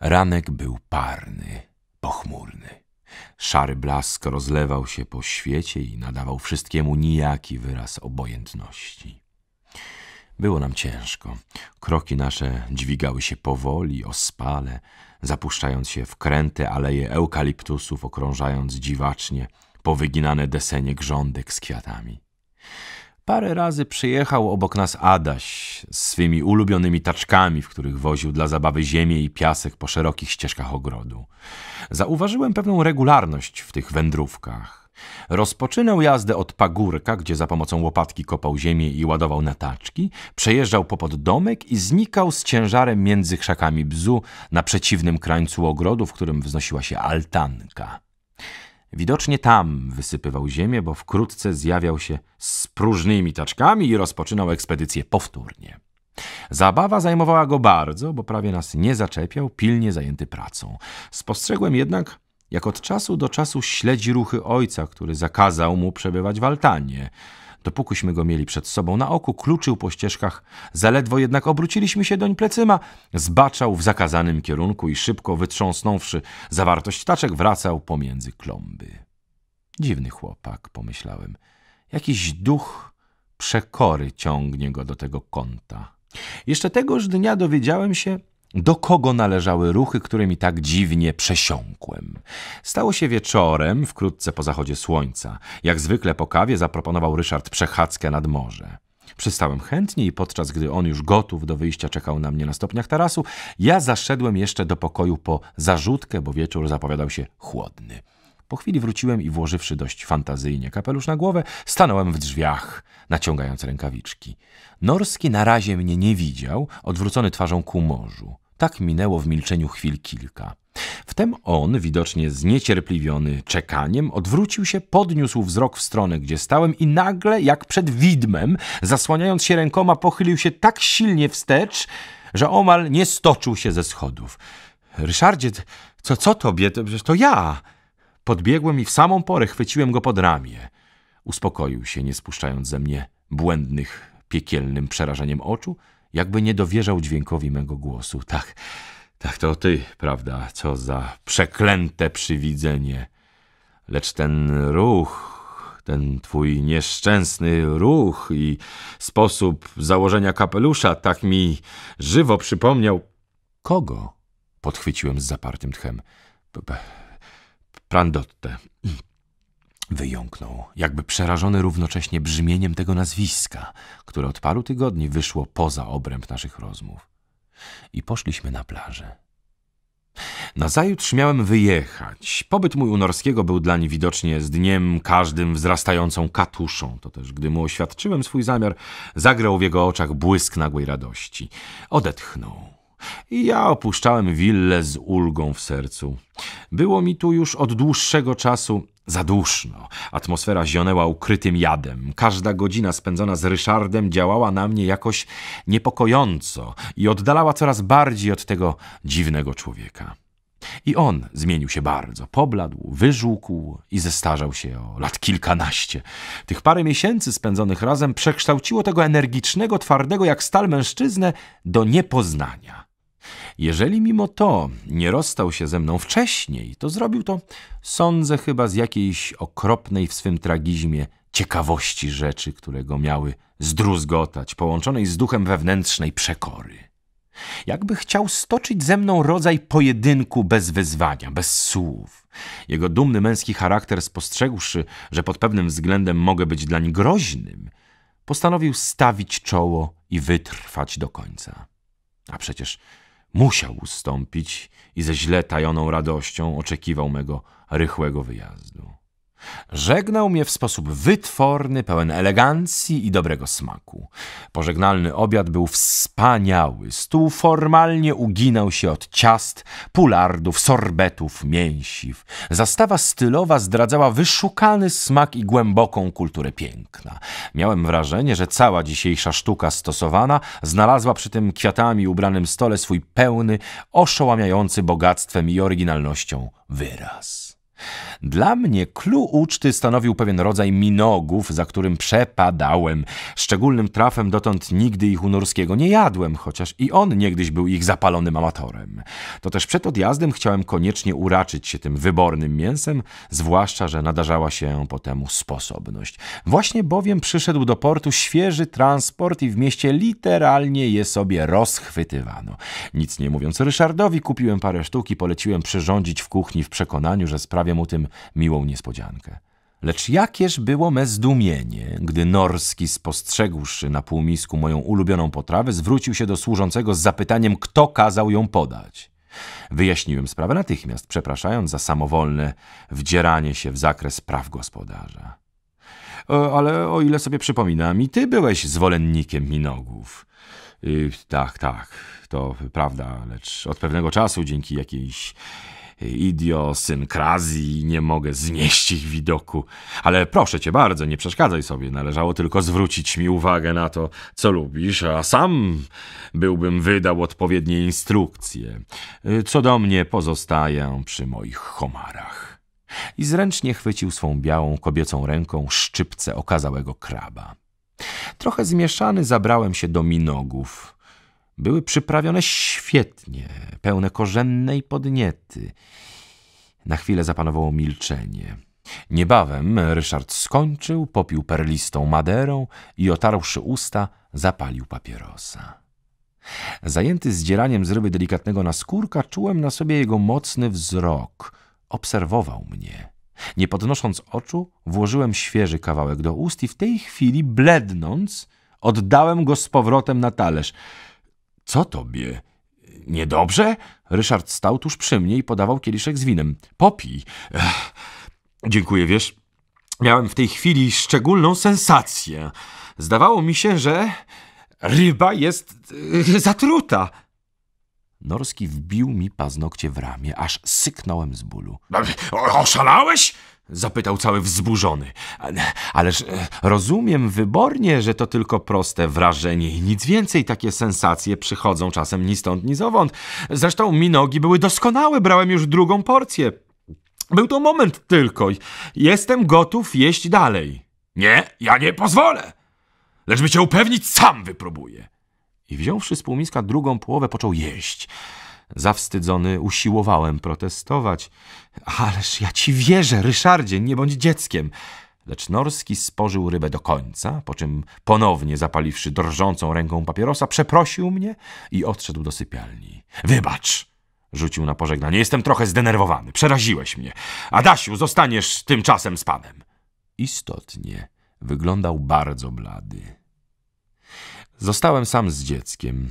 Ranek był parny, pochmurny. Szary blask rozlewał się po świecie i nadawał wszystkiemu nijaki wyraz obojętności. Było nam ciężko. Kroki nasze dźwigały się powoli, ospale, zapuszczając się w kręte aleje eukaliptusów, okrążając dziwacznie powyginane desenie grządek z kwiatami. Parę razy przyjechał obok nas Adaś z swymi ulubionymi taczkami, w których woził dla zabawy ziemię i piasek po szerokich ścieżkach ogrodu. Zauważyłem pewną regularność w tych wędrówkach. Rozpoczynał jazdę od pagórka, gdzie za pomocą łopatki kopał ziemię i ładował na taczki, przejeżdżał popod domek i znikał z ciężarem między krzakami bzu na przeciwnym krańcu ogrodu, w którym wznosiła się altanka. Widocznie tam wysypywał ziemię, bo wkrótce zjawiał się z próżnymi taczkami i rozpoczynał ekspedycję powtórnie. Zabawa zajmowała go bardzo, bo prawie nas nie zaczepiał, pilnie zajęty pracą. Spostrzegłem jednak, jak od czasu do czasu śledzi ruchy ojca, który zakazał mu przebywać w altanie. Dopókiśmy go mieli przed sobą na oku, kluczył po ścieżkach. Zaledwo jednak obróciliśmy się doń plecyma. Zbaczał w zakazanym kierunku i szybko wytrząsnąwszy zawartość taczek, wracał pomiędzy klomby. Dziwny chłopak, pomyślałem. Jakiś duch przekory ciągnie go do tego kąta. Jeszcze tegoż dnia dowiedziałem się, do kogo należały ruchy, którymi tak dziwnie przesiąkłem. Stało się wieczorem, wkrótce po zachodzie słońca. Jak zwykle po kawie zaproponował Ryszard przechadzkę nad morze. Przystałem chętnie i podczas gdy on już gotów do wyjścia czekał na mnie na stopniach tarasu, ja zaszedłem jeszcze do pokoju po zarzutkę, bo wieczór zapowiadał się chłodny. Po chwili wróciłem i włożywszy dość fantazyjnie kapelusz na głowę, stanąłem w drzwiach, naciągając rękawiczki. Norski na razie mnie nie widział, odwrócony twarzą ku morzu. Tak minęło w milczeniu chwil kilka. Wtem on, widocznie zniecierpliwiony czekaniem, odwrócił się, podniósł wzrok w stronę, gdzie stałem i nagle, jak przed widmem, zasłaniając się rękoma, pochylił się tak silnie wstecz, że omal nie stoczył się ze schodów. Ryszardzie, co, co tobie? To, to ja! Podbiegłem i w samą porę chwyciłem go pod ramię. Uspokoił się, nie spuszczając ze mnie błędnych, piekielnym przerażeniem oczu, jakby nie dowierzał dźwiękowi mego głosu. Tak, tak to ty, prawda? Co za przeklęte przywidzenie. Lecz ten ruch, ten twój nieszczęsny ruch i sposób założenia kapelusza tak mi żywo przypomniał. Kogo? Podchwyciłem z zapartym tchem. Prandotte. Wyjąknął, jakby przerażony równocześnie brzmieniem tego nazwiska, które od paru tygodni wyszło poza obręb naszych rozmów. I poszliśmy na plażę. Nazajutrz miałem wyjechać. Pobyt mój u Norskiego był dla niej widocznie z dniem każdym wzrastającą katuszą. To też, gdy mu oświadczyłem swój zamiar, zagrał w jego oczach błysk nagłej radości. Odetchnął. I ja opuszczałem willę z ulgą w sercu. Było mi tu już od dłuższego czasu za duszno. Atmosfera zionęła ukrytym jadem. Każda godzina spędzona z Ryszardem działała na mnie jakoś niepokojąco i oddalała coraz bardziej od tego dziwnego człowieka. I on zmienił się bardzo. Pobladł, wyżółkł i zestarzał się o lat kilkanaście. Tych parę miesięcy spędzonych razem przekształciło tego energicznego, twardego jak stal mężczyznę do niepoznania. Jeżeli mimo to nie rozstał się ze mną wcześniej, to zrobił to, sądzę, chyba z jakiejś okropnej w swym tragizmie ciekawości rzeczy, które go miały zdruzgotać, połączonej z duchem wewnętrznej przekory. Jakby chciał stoczyć ze mną rodzaj pojedynku bez wyzwania, bez słów. Jego dumny męski charakter, spostrzegłszy, że pod pewnym względem mogę być dlań groźnym, postanowił stawić czoło i wytrwać do końca. A przecież Musiał ustąpić i ze źle tajoną radością oczekiwał mego rychłego wyjazdu. Żegnał mnie w sposób wytworny, pełen elegancji i dobrego smaku. Pożegnalny obiad był wspaniały. Stół formalnie uginał się od ciast, pulardów, sorbetów, mięsiw. Zastawa stylowa zdradzała wyszukany smak i głęboką kulturę piękna. Miałem wrażenie, że cała dzisiejsza sztuka stosowana znalazła przy tym kwiatami ubranym stole swój pełny, oszołamiający bogactwem i oryginalnością wyraz. Dla mnie klu uczty stanowił pewien rodzaj minogów, za którym przepadałem. Szczególnym trafem dotąd nigdy ich unurskiego nie jadłem, chociaż i on niegdyś był ich zapalonym amatorem. To też przed odjazdem chciałem koniecznie uraczyć się tym wybornym mięsem, zwłaszcza, że nadarzała się po temu sposobność. Właśnie bowiem przyszedł do portu świeży transport i w mieście literalnie je sobie rozchwytywano. Nic nie mówiąc Ryszardowi, kupiłem parę sztuk i poleciłem przyrządzić w kuchni w przekonaniu, że sprawia sprawię mu tym miłą niespodziankę. Lecz jakież było me zdumienie, gdy Norski, spostrzegłszy na półmisku moją ulubioną potrawę, zwrócił się do służącego z zapytaniem, kto kazał ją podać. Wyjaśniłem sprawę natychmiast, przepraszając za samowolne wdzieranie się w zakres praw gospodarza. ale o ile sobie przypominam, i ty byłeś zwolennikiem minogów. Y, tak, tak, to prawda, lecz od pewnego czasu dzięki jakiejś idiosynkrazji i nie mogę znieść ich widoku. Ale proszę cię bardzo, nie przeszkadzaj sobie. Należało tylko zwrócić mi uwagę na to, co lubisz, a sam byłbym wydał odpowiednie instrukcje. Y, co do mnie, pozostaję przy moich homarach. I zręcznie chwycił swą białą kobiecą ręką szczypce okazałego kraba. Trochę zmieszany zabrałem się do minogów. Były przyprawione świetnie, pełne korzennej podniety. Na chwilę zapanowało milczenie. Niebawem Ryszard skończył, popił perlistą maderą i otarłszy usta, zapalił papierosa. Zajęty zdzieraniem z ryby delikatnego naskórka, czułem na sobie jego mocny wzrok. Obserwował mnie. Nie podnosząc oczu, włożyłem świeży kawałek do ust i w tej chwili, blednąc, oddałem go z powrotem na talerz. Co tobie? Niedobrze? Ryszard stał tuż przy mnie i podawał kieliszek z winem. Popij. Ech, dziękuję, wiesz. Miałem w tej chwili szczególną sensację. Zdawało mi się, że ryba jest y, zatruta. Norski wbił mi paznokcie w ramię, aż syknąłem z bólu. oszalałeś? Zapytał cały wzburzony. Ależ e, rozumiem wybornie, że to tylko proste wrażenie i nic więcej. Takie sensacje przychodzą czasem ni stąd, ni zowąd. Zresztą mi nogi były doskonałe, brałem już drugą porcję. Był to moment tylko. Jestem gotów jeść dalej. Nie, ja nie pozwolę. Lecz by cię upewnić, sam wypróbuję i wziąwszy z półmiska drugą połowę, począł jeść. Zawstydzony usiłowałem protestować. Ależ ja ci wierzę, Ryszardzie, nie bądź dzieckiem. Lecz Norski spożył rybę do końca, po czym ponownie zapaliwszy drżącą ręką papierosa, przeprosił mnie i odszedł do sypialni. Wybacz! Rzucił na pożegnanie. Jestem trochę zdenerwowany. Przeraziłeś mnie. Adasiu, zostaniesz tymczasem z panem. Istotnie wyglądał bardzo blady. Zostałem sam z dzieckiem.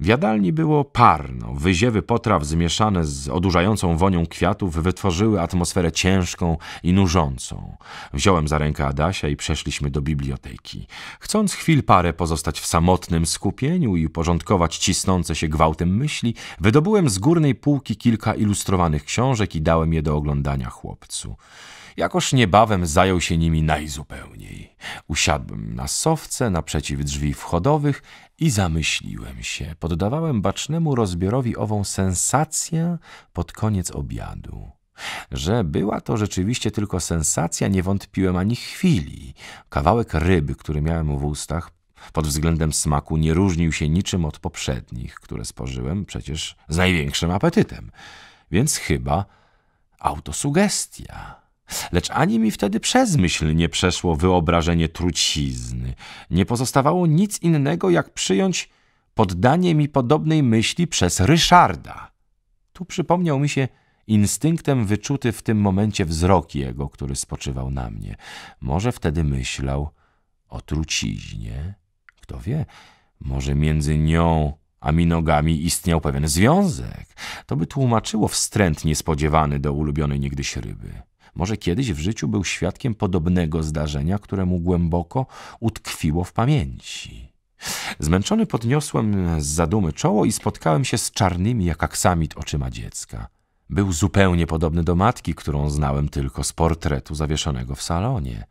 W jadalni było parno. Wyziewy potraw zmieszane z odurzającą wonią kwiatów wytworzyły atmosferę ciężką i nużącą. Wziąłem za rękę Adasia i przeszliśmy do biblioteki. Chcąc chwil parę pozostać w samotnym skupieniu i uporządkować cisnące się gwałtem myśli, wydobyłem z górnej półki kilka ilustrowanych książek i dałem je do oglądania chłopcu. Jakoż niebawem zajął się nimi najzupełniej. Usiadłem na sowce naprzeciw drzwi wchodowych i zamyśliłem się. Poddawałem bacznemu rozbiorowi ową sensację pod koniec obiadu. Że była to rzeczywiście tylko sensacja, nie wątpiłem ani chwili. Kawałek ryby, który miałem w ustach, pod względem smaku nie różnił się niczym od poprzednich, które spożyłem przecież z największym apetytem. Więc chyba autosugestia lecz ani mi wtedy przez myśl nie przeszło wyobrażenie trucizny. Nie pozostawało nic innego, jak przyjąć poddanie mi podobnej myśli przez Ryszarda. Tu przypomniał mi się instynktem wyczuty w tym momencie wzrok jego, który spoczywał na mnie. Może wtedy myślał o truciźnie. Kto wie, może między nią a minogami istniał pewien związek. To by tłumaczyło wstręt niespodziewany do ulubionej niegdyś ryby. Może kiedyś w życiu był świadkiem podobnego zdarzenia, które mu głęboko utkwiło w pamięci. Zmęczony podniosłem z zadumy czoło i spotkałem się z czarnymi jak aksamit oczyma dziecka. Był zupełnie podobny do matki, którą znałem tylko z portretu zawieszonego w salonie.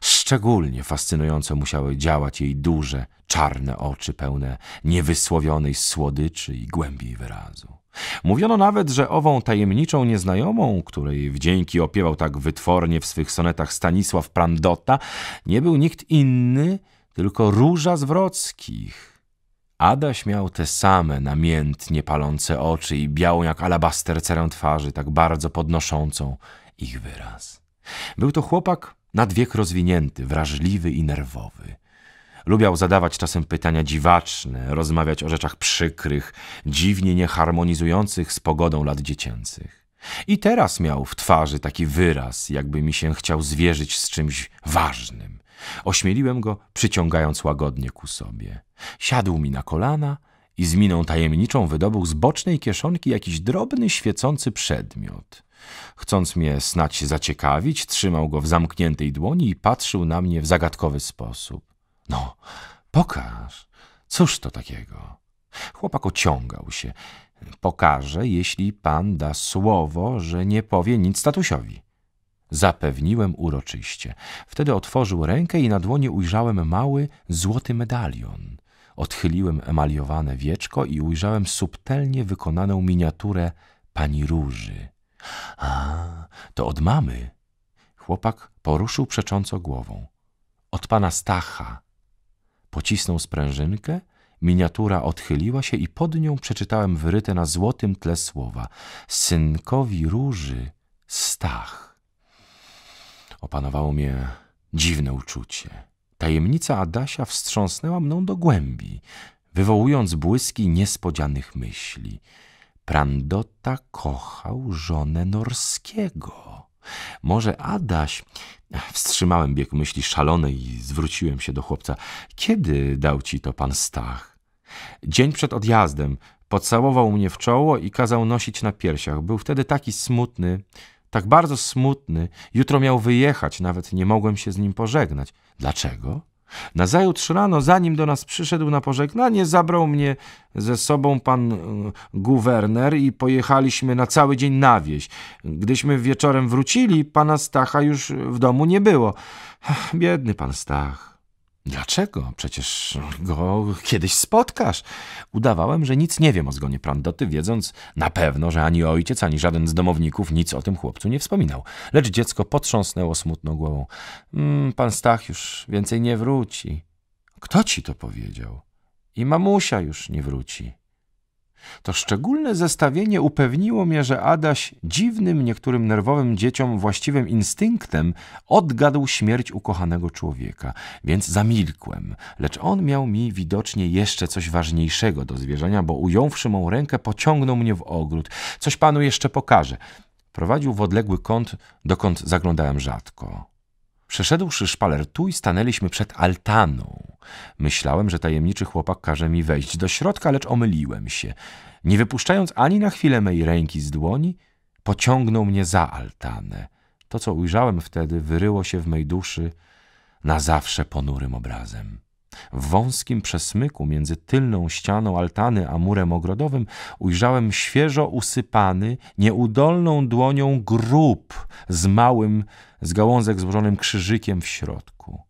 Szczególnie fascynująco musiały działać jej duże, czarne oczy pełne niewysłowionej słodyczy i głębiej wyrazu. Mówiono nawet, że ową tajemniczą nieznajomą, której wdzięki opiewał tak wytwornie w swych sonetach Stanisław Prandota, nie był nikt inny, tylko Róża z Wrockich. Adaś miał te same namiętnie palące oczy i białą jak alabaster cerę twarzy, tak bardzo podnoszącą ich wyraz. Był to chłopak nad wiek rozwinięty, wrażliwy i nerwowy. Lubiał zadawać czasem pytania dziwaczne, rozmawiać o rzeczach przykrych, dziwnie nieharmonizujących z pogodą lat dziecięcych. I teraz miał w twarzy taki wyraz, jakby mi się chciał zwierzyć z czymś ważnym. Ośmieliłem go, przyciągając łagodnie ku sobie. Siadł mi na kolana i z miną tajemniczą wydobył z bocznej kieszonki jakiś drobny, świecący przedmiot. Chcąc mnie snać zaciekawić, trzymał go w zamkniętej dłoni i patrzył na mnie w zagadkowy sposób. No, pokaż. Cóż to takiego? Chłopak ociągał się. Pokażę, jeśli pan da słowo, że nie powie nic tatusiowi. Zapewniłem uroczyście. Wtedy otworzył rękę i na dłoni ujrzałem mały, złoty medalion. Odchyliłem emaliowane wieczko i ujrzałem subtelnie wykonaną miniaturę pani Róży. A, to od mamy. Chłopak poruszył przecząco głową. Od pana Stacha Pocisnął sprężynkę, miniatura odchyliła się i pod nią przeczytałem wyryte na złotym tle słowa: Synkowi róży Stach. Opanowało mnie dziwne uczucie. Tajemnica Adasia wstrząsnęła mną do głębi, wywołując błyski niespodzianych myśli. Prandota kochał żonę Norskiego. Może Adaś... Wstrzymałem bieg myśli szalonej i zwróciłem się do chłopca. Kiedy dał ci to pan Stach? Dzień przed odjazdem. Pocałował mnie w czoło i kazał nosić na piersiach. Był wtedy taki smutny, tak bardzo smutny. Jutro miał wyjechać, nawet nie mogłem się z nim pożegnać. Dlaczego? Nazajutrz rano, zanim do nas przyszedł na pożegnanie, zabrał mnie ze sobą pan e, guwerner i pojechaliśmy na cały dzień na wieś. Gdyśmy wieczorem wrócili, pana Stacha już w domu nie było. Biedny pan Stach. Dlaczego? Przecież go kiedyś spotkasz. Udawałem, że nic nie wiem o zgonie Prandoty, wiedząc na pewno, że ani ojciec, ani żaden z domowników nic o tym chłopcu nie wspominał. Lecz dziecko potrząsnęło smutną głową. Mm, pan Stach już więcej nie wróci. Kto ci to powiedział? I mamusia już nie wróci. To szczególne zestawienie upewniło mnie, że Adaś dziwnym niektórym nerwowym dzieciom właściwym instynktem odgadł śmierć ukochanego człowieka, więc zamilkłem, lecz on miał mi widocznie jeszcze coś ważniejszego do zwierzenia, bo ująwszy mą rękę pociągnął mnie w ogród. Coś panu jeszcze pokażę. Prowadził w odległy kąt, dokąd zaglądałem rzadko. Przeszedłszy szpaler tu i stanęliśmy przed altaną. Myślałem, że tajemniczy chłopak każe mi wejść do środka, lecz omyliłem się. Nie wypuszczając ani na chwilę mej ręki z dłoni, pociągnął mnie za altanę. To, co ujrzałem wtedy, wyryło się w mej duszy na zawsze ponurym obrazem w wąskim przesmyku między tylną ścianą altany a murem ogrodowym ujrzałem świeżo usypany, nieudolną dłonią grób z małym, z gałązek złożonym krzyżykiem w środku.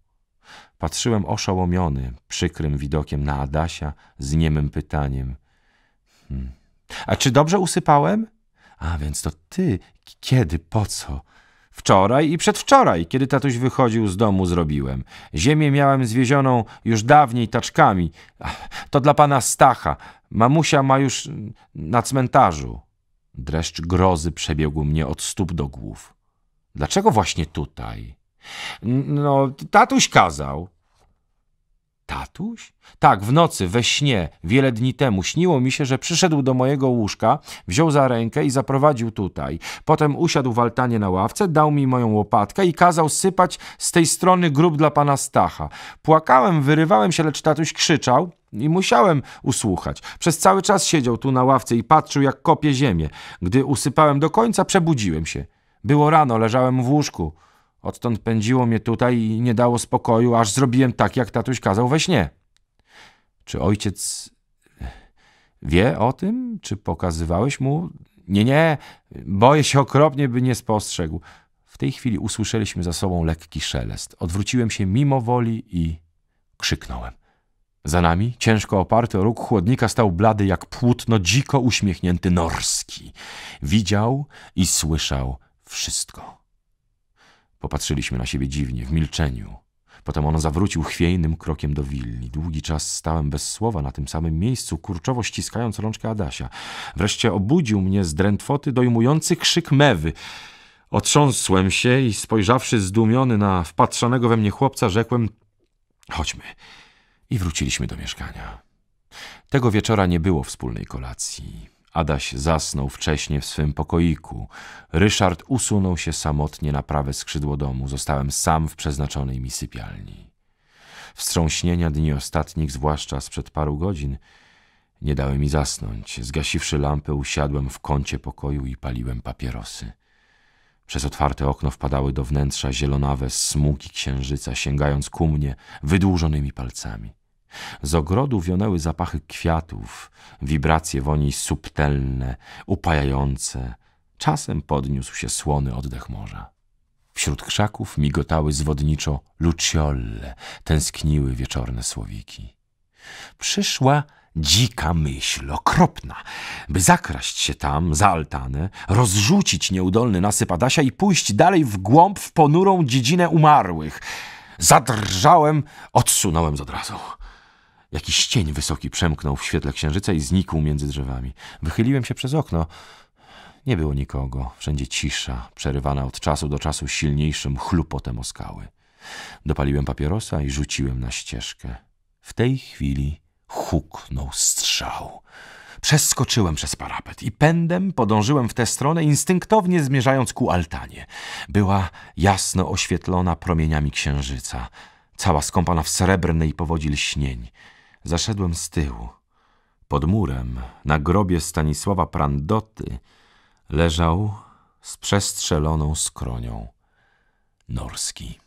Patrzyłem oszołomiony, przykrym widokiem na Adasia z niemym pytaniem. Hmm. A czy dobrze usypałem? A więc to ty, kiedy, po co? Wczoraj i przedwczoraj, kiedy tatuś wychodził z domu, zrobiłem. Ziemię miałem zwiezioną już dawniej taczkami. To dla pana Stacha. Mamusia ma już na cmentarzu. Dreszcz grozy przebiegł mnie od stóp do głów. Dlaczego właśnie tutaj? No, tatuś kazał. Tatuś? Tak, w nocy, we śnie, wiele dni temu, śniło mi się, że przyszedł do mojego łóżka, wziął za rękę i zaprowadził tutaj. Potem usiadł w altanie na ławce, dał mi moją łopatkę i kazał sypać z tej strony grób dla pana Stacha. Płakałem, wyrywałem się, lecz tatuś krzyczał i musiałem usłuchać. Przez cały czas siedział tu na ławce i patrzył, jak kopie ziemię. Gdy usypałem do końca, przebudziłem się. Było rano, leżałem w łóżku. Odtąd pędziło mnie tutaj i nie dało spokoju, aż zrobiłem tak, jak tatuś kazał we śnie. Czy ojciec e, wie o tym? Czy pokazywałeś mu? Nie, nie, boję się okropnie, by nie spostrzegł. W tej chwili usłyszeliśmy za sobą lekki szelest. Odwróciłem się mimo woli i krzyknąłem. Za nami, ciężko oparty o róg chłodnika, stał blady jak płótno dziko uśmiechnięty Norski. Widział i słyszał wszystko. Popatrzyliśmy na siebie dziwnie, w milczeniu. Potem on zawrócił chwiejnym krokiem do willi. Długi czas stałem bez słowa na tym samym miejscu, kurczowo ściskając rączkę Adasia. Wreszcie obudził mnie z drętwoty dojmujący krzyk mewy. Otrząsłem się i spojrzawszy zdumiony na wpatrzonego we mnie chłopca, rzekłem Chodźmy. I wróciliśmy do mieszkania. Tego wieczora nie było wspólnej kolacji. Adaś zasnął wcześnie w swym pokoiku. Ryszard usunął się samotnie na prawe skrzydło domu. Zostałem sam w przeznaczonej mi sypialni. Wstrząśnienia dni ostatnich, zwłaszcza sprzed paru godzin, nie dały mi zasnąć. Zgasiwszy lampę, usiadłem w kącie pokoju i paliłem papierosy. Przez otwarte okno wpadały do wnętrza zielonawe smugi księżyca, sięgając ku mnie wydłużonymi palcami. Z ogrodu wionęły zapachy kwiatów, wibracje woni subtelne, upajające. Czasem podniósł się słony oddech morza. Wśród krzaków migotały zwodniczo luciolle, tęskniły wieczorne słowiki. Przyszła dzika myśl, okropna, by zakraść się tam, za altanę, rozrzucić nieudolny nasyp Adasia i pójść dalej w głąb w ponurą dziedzinę umarłych. Zadrżałem, odsunąłem z od razu. Jakiś cień wysoki przemknął w świetle księżyca i znikł między drzewami. Wychyliłem się przez okno. Nie było nikogo, wszędzie cisza, przerywana od czasu do czasu silniejszym chlupotem o skały. Dopaliłem papierosa i rzuciłem na ścieżkę. W tej chwili huknął strzał. Przeskoczyłem przez parapet i pędem podążyłem w tę stronę, instynktownie zmierzając ku altanie. Była jasno oświetlona promieniami księżyca, cała skąpana w srebrnej powodzi lśnień. Zaszedłem z tyłu. Pod murem, na grobie Stanisława Prandoty, leżał z przestrzeloną skronią Norski.